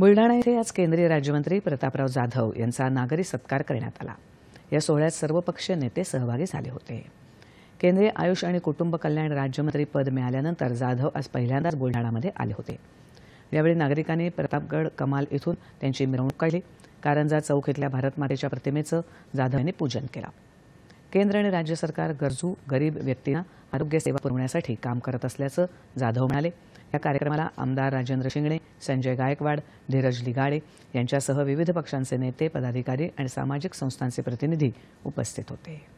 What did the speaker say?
बुलडाणा येथे आज केंद्रीय राज्यमंत्री प्रतापराव जाधव यांचा नागरी सत्कार करण्यात आला या सोहळ्यात सर्वपक्षीय नेते सहभागी झाले होते केंद्रीय आयुष आणि कुटुंब कल्याण राज्यमंत्री पद मिळाल्यानंतर जाधव आज पहिल्यांदाच बुलढाणामध्ये आले होते यावेळी नागरिकांनी प्रतापगड कमाल इथून त्यांची मिरवणूक काढली कारंजा चौक इथल्या भारतमातेच्या प्रतिमेचं जाधव यांनी पूजन केलं केंद्र आणि राज्य सरकार गरजू गरीब व्यक्तींना आरोग्य सेवा पुरवण्यासाठी काम करत असल्याचं जाधव म्हणाले या कार्यक्रमाला आमदार राजेंद्र शिंगणे संजय गायकवाड धीरज लिगाडे यांच्यासह विविध पक्षांचे नेते पदाधिकारी आणि सामाजिक संस्थांचे प्रतिनिधी उपस्थित होते